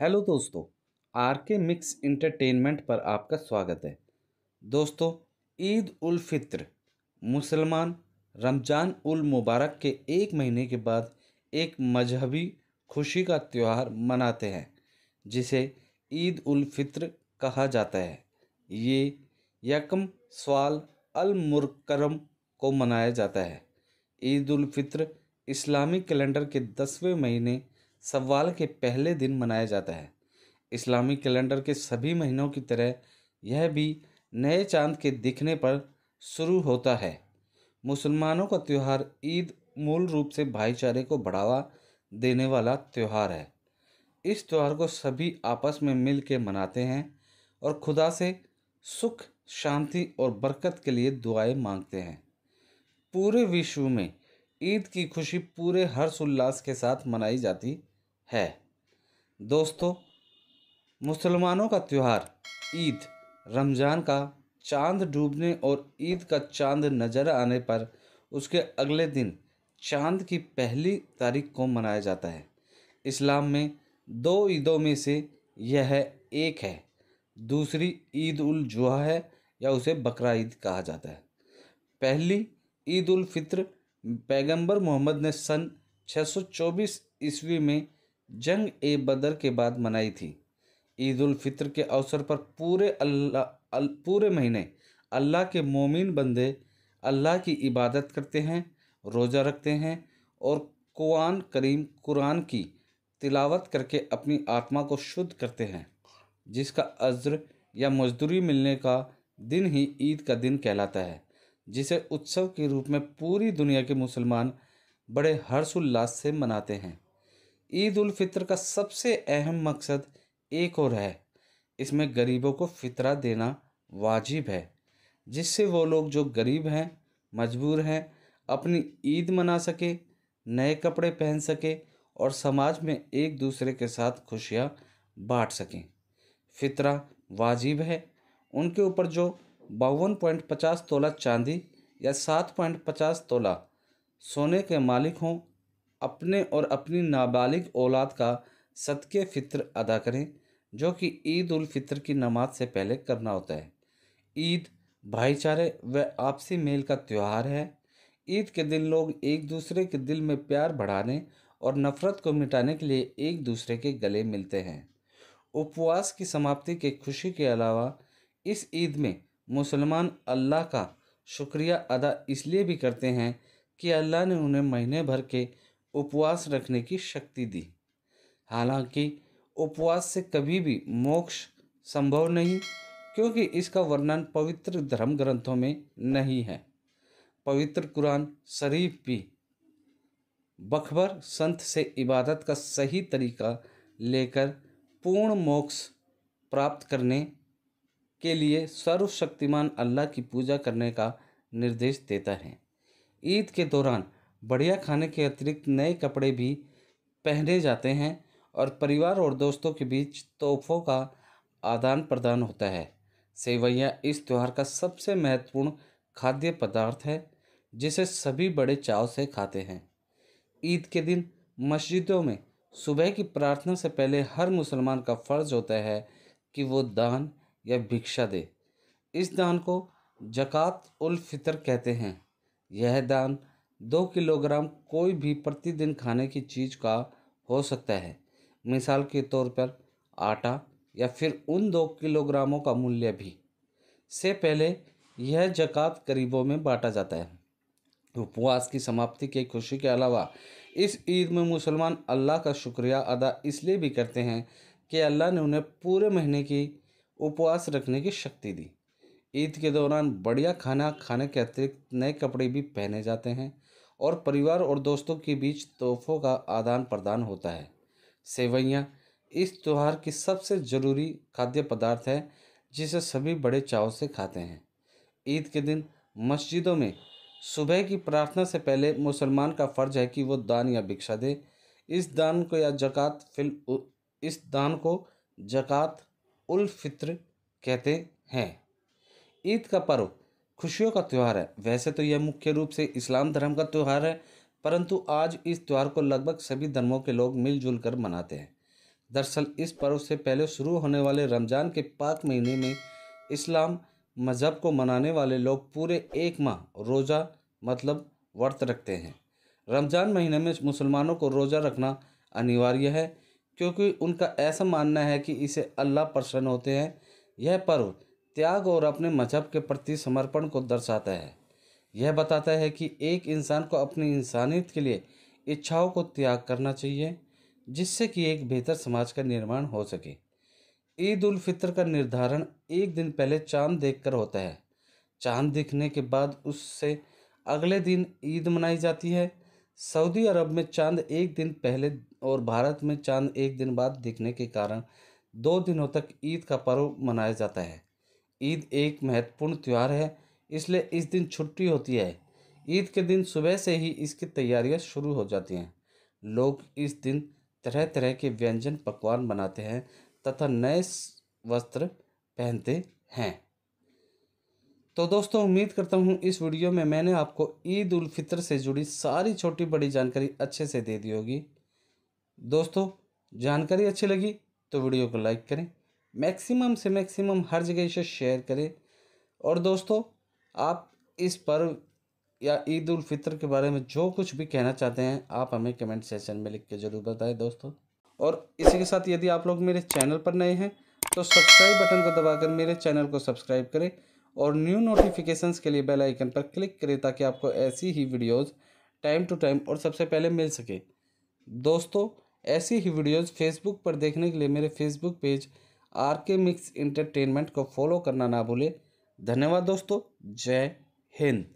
hello दोस्तों are K mix entertainment पर आपका स्वागत है दोस्तों ईद उल फित्र मुसलमान रमज़ान उल मुबारक के एक महीने के बाद एक मजहबी खुशी का त्यौहार मनाते हैं जिसे ईद उल फित्र कहा जाता है ये यकम सवाल मुरकरम को मनाया जाता है ईद उल फित्र इस्लामी कैलेंडर के दसवें महीने सवाल के पहले दिन मनाया जाता है इस्लामी कैलेंडर के सभी महीनों की तरह यह भी नए चांद के दिखने पर शुरू होता है मुसलमानों का त्यौहार ईद मूल रूप से भाईचारे को बढ़ावा देने वाला त्यौहार है इस त्यौहार को सभी आपस में मिल के मनाते हैं और खुदा से सुख शांति और बरकत के लिए दुआएं मांगते हैं पूरे विश्व में ईद की खुशी पूरे हर्ष उल्लास के साथ मनाई जाती है दोस्तों मुसलमानों का त्यौहार ईद रमज़ान का चांद डूबने और ईद का चांद नज़र आने पर उसके अगले दिन चांद की पहली तारीख को मनाया जाता है इस्लाम में दो ईदों में से यह है एक है दूसरी ईद उल जुहा है या उसे बकरा ईद कहा जाता है पहली ईद उल फित्र पैगंबर मोहम्मद ने सन 624 ईस्वी में जंग ए बदर के बाद मनाई थी फितर के अवसर पर पूरे अल्लाह अल, पूरे महीने अल्लाह के मोमिन बंदे अल्लाह की इबादत करते हैं रोज़ा रखते हैं और कुरान करीम कुरान की तिलावत करके अपनी आत्मा को शुद्ध करते हैं जिसका अज्र या मजदूरी मिलने का दिन ही ईद का दिन कहलाता है जिसे उत्सव के रूप में पूरी दुनिया के मुसलमान बड़े हर्षोल्लास से मनाते हैं ईद उल फितर का सबसे अहम मकसद एक और है इसमें गरीबों को फितरा देना वाजिब है जिससे वो लोग जो गरीब हैं मजबूर हैं अपनी ईद मना सके नए कपड़े पहन सके और समाज में एक दूसरे के साथ खुशियाँ बांट सकें फितरा वाजिब है उनके ऊपर जो बावन पॉइंट पचास तोला चांदी या सात पॉइंट पचास तोला सोने के मालिक हों अपने और अपनी नाबालिग औलाद का सदके फितर अदा करें जो कि ईद उल फितर की नमाज से पहले करना होता है ईद भाईचारे व आपसी मेल का त्यौहार है ईद के दिन लोग एक दूसरे के दिल में प्यार बढ़ाने और नफ़रत को मिटाने के लिए एक दूसरे के गले मिलते हैं उपवास की समाप्ति के खुशी के अलावा इस ईद में मुसलमान अल्लाह का शुक्रिया अदा इसलिए भी करते हैं कि अल्लाह ने उन्हें महीने भर के उपवास रखने की शक्ति दी हालांकि उपवास से कभी भी मोक्ष संभव नहीं क्योंकि इसका वर्णन पवित्र धर्म ग्रंथों में नहीं है पवित्र कुरान शरीफ भी बखबर संत से इबादत का सही तरीका लेकर पूर्ण मोक्ष प्राप्त करने के लिए सर्वशक्तिमान अल्लाह की पूजा करने का निर्देश देता है ईद के दौरान बढ़िया खाने के अतिरिक्त नए कपड़े भी पहने जाते हैं और परिवार और दोस्तों के बीच तोहफों का आदान प्रदान होता है सेवैयाँ इस त्यौहार का सबसे महत्वपूर्ण खाद्य पदार्थ है जिसे सभी बड़े चाव से खाते हैं ईद के दिन मस्जिदों में सुबह की प्रार्थना से पहले हर मुसलमान का फ़र्ज होता है कि वो दान या भिक्षा दे इस दान को जक़ात उल फितर कहते हैं यह दान दो किलोग्राम कोई भी प्रतिदिन खाने की चीज़ का हो सकता है मिसाल के तौर पर आटा या फिर उन दो किलोग्रामों का मूल्य भी से पहले यह जक़ात गरीबों में बांटा जाता है उपवास की समाप्ति की खुशी के अलावा इस ईद में मुसलमान अल्लाह का शुक्रिया अदा इसलिए भी करते हैं कि अल्लाह ने उन्हें पूरे महीने की उपवास रखने की शक्ति दी ईद के दौरान बढ़िया खाना खाने के अतिरिक्त नए कपड़े भी पहने जाते हैं और परिवार और दोस्तों के बीच तोहफों का आदान प्रदान होता है सेवैयाँ इस त्यौहार की सबसे ज़रूरी खाद्य पदार्थ है जिसे सभी बड़े चाव से खाते हैं ईद के दिन मस्जिदों में सुबह की प्रार्थना से पहले मुसलमान का फ़र्ज है कि वो दान या भिक्षा दे इस दान को या जकत फिल इस दान को जक़ात उल फित्र कहते हैं ईद का पर्व खुशियों का त्यौहार है वैसे तो यह मुख्य रूप से इस्लाम धर्म का त्यौहार है परंतु आज इस त्यौहार को लगभग सभी धर्मों के लोग मिलजुल कर मनाते हैं दरअसल इस पर्व से पहले शुरू होने वाले रमज़ान के पाक महीने में इस्लाम मज़हब को मनाने वाले लोग पूरे एक माह रोज़ा मतलब व्रत रखते हैं रमज़ान महीने में मुसलमानों को रोज़ा रखना अनिवार्य है क्योंकि उनका ऐसा मानना है कि इसे अल्लाह प्रसन्न होते हैं यह पर्व त्याग और अपने मजहब के प्रति समर्पण को दर्शाता है यह बताता है कि एक इंसान को अपनी इंसानियत के लिए इच्छाओं को त्याग करना चाहिए जिससे कि एक बेहतर समाज का निर्माण हो सके ईद उल फितर का निर्धारण एक दिन पहले चांद देखकर होता है चांद दिखने के बाद उससे अगले दिन ईद मनाई जाती है सऊदी अरब में चांद एक दिन पहले और भारत में चांद एक दिन बाद दिखने के कारण दो दिनों तक ईद का पर्व मनाया जाता है ईद एक महत्वपूर्ण त्यौहार है इसलिए इस दिन छुट्टी होती है ईद के दिन सुबह से ही इसकी तैयारियां शुरू हो जाती हैं लोग इस दिन तरह तरह के व्यंजन पकवान बनाते हैं तथा नए वस्त्र पहनते हैं तो दोस्तों उम्मीद करता हूँ इस वीडियो में मैंने आपको ईद उल फितर से जुड़ी सारी छोटी बड़ी जानकारी अच्छे से दे दी होगी दोस्तों जानकारी अच्छी लगी तो वीडियो को लाइक करें मैक्सिमम से मैक्सिमम हर जगह इसे शेयर करें और दोस्तों आप इस पर्व या ईद उल फितर के बारे में जो कुछ भी कहना चाहते हैं आप हमें कमेंट सेशन में लिख के ज़रूर बताएं दोस्तों और इसी के साथ यदि आप लोग मेरे चैनल पर नए हैं तो सब्सक्राइब बटन को दबाकर मेरे चैनल को सब्सक्राइब करें और न्यू नोटिफिकेशंस के लिए बेल आइकन पर क्लिक करें ताकि आपको ऐसी ही वीडियोज़ टाइम टू टाइम और सबसे पहले मिल सके दोस्तों ऐसी ही वीडियोज़ फेसबुक पर देखने के लिए मेरे Facebook page R K mix entertainment को फॉलो करना ना भूलें धन्यवाद दोस्तों जय हिंद